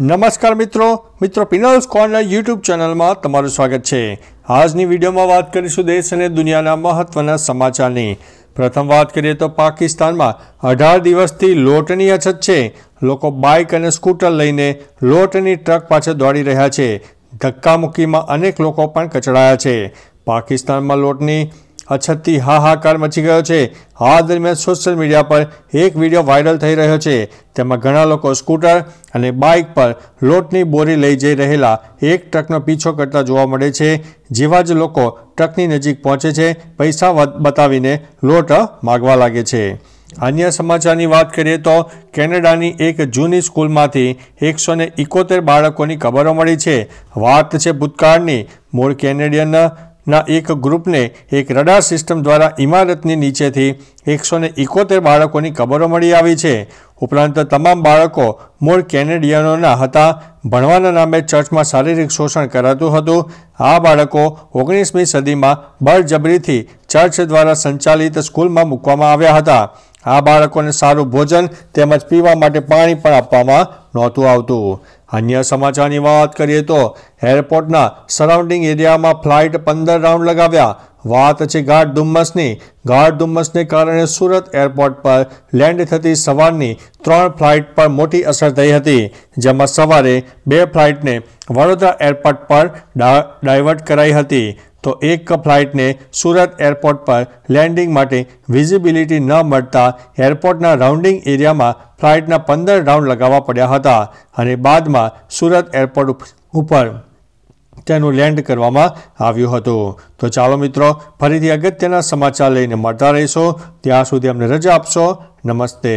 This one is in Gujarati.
નમસ્કાર મિત્રો મિત્રો પિનલ્સ કોર્નર યુટ્યુબ ચેનલમાં તમારું સ્વાગત છે આજની વિડીયોમાં વાત કરીશું દેશ અને દુનિયાના મહત્વના સમાચારની પ્રથમ વાત કરીએ તો પાકિસ્તાનમાં અઢાર દિવસથી લોટની અછત છે લોકો બાઇક અને સ્કૂટર લઈને લોટની ટ્રક પાછળ દોડી રહ્યા છે ધક્કામુક્કીમાં અનેક લોકો પણ કચડાયા છે પાકિસ્તાનમાં લોટની અછતથી હાહાકાર મચી ગયો છે આ દરમિયાન સોશિયલ મીડિયા પર એક વિડીયો વાયરલ થઈ રહ્યો છે તેમાં ઘણા લોકો સ્કૂટર અને બાઇક પર લોટની બોરી લઈ જઈ રહેલા એક ટ્રકનો પીછો કરતા જોવા મળે છે જેવા જ લોકો ટ્રકની નજીક પહોંચે છે પૈસા બતાવીને લોટ માગવા લાગે છે અન્ય સમાચારની વાત કરીએ તો કેનેડાની એક જૂની સ્કૂલમાંથી એકસો ને બાળકોની ખબરો મળી છે વાત છે ભૂતકાળની મૂળ કેનેડિયન ના એક ગ્રુપને એક રડાર સિસ્ટમ દ્વારા ઇમારતની નીચેથી એકસો ને ઇકોતેર બાળકોની કબરો મળી આવી છે ઉપરાંત તમામ બાળકો મૂળ કેનેડિયનોના હતા ભણવાના નામે ચર્ચમાં શારીરિક શોષણ કરાતું હતું આ બાળકો ઓગણીસમી સદીમાં બળજબરીથી ચર્ચ દ્વારા સંચાલિત સ્કૂલમાં મૂકવામાં આવ્યા હતા આ બાળકોને સારું ભોજન તેમજ પીવા માટે પાણી પણ આપવામાં નહોતું આવતું અન્ય સમાચારની વાત કરીએ તો એરપોર્ટના સરાઉન્ડિંગ એરિયામાં ફ્લાઇટ પંદર રાઉન્ડ લગાવ્યા વાત છે ગાઢ ધુમ્મસની ગાઢ ધુમ્મસને કારણે સુરત એરપોર્ટ પર લેન્ડ થતી સવારની ત્રણ ફ્લાઇટ પર મોટી અસર થઈ હતી જેમાં સવારે બે ફ્લાઇટને વડોદરા એરપોર્ટ પર ડાયવર્ટ કરાઈ હતી તો એક ફ્લાઇટને સુરત એરપોર્ટ પર લેન્ડિંગ માટે વિઝિબિલિટી ન મળતા એરપોર્ટના રાઉન્ડિંગ એરિયામાં ફ્લાઇટના પંદર રાઉન્ડ લગાવવા પડ્યા હતા અને બાદમાં સુરત એરપોર્ટ ઉપર તેનું લેન્ડ કરવામાં આવ્યું હતું તો ચાલો મિત્રો ફરીથી અગત્યના સમાચાર લઈને મળતા રહીશો ત્યાં સુધી અમને રજા આપશો નમસ્તે